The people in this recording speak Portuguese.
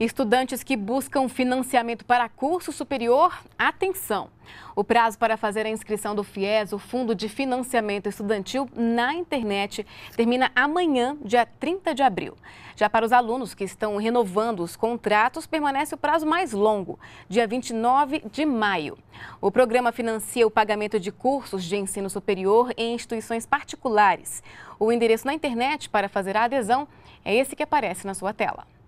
Estudantes que buscam financiamento para curso superior, atenção! O prazo para fazer a inscrição do FIES, o Fundo de Financiamento Estudantil, na internet, termina amanhã, dia 30 de abril. Já para os alunos que estão renovando os contratos, permanece o prazo mais longo, dia 29 de maio. O programa financia o pagamento de cursos de ensino superior em instituições particulares. O endereço na internet para fazer a adesão é esse que aparece na sua tela.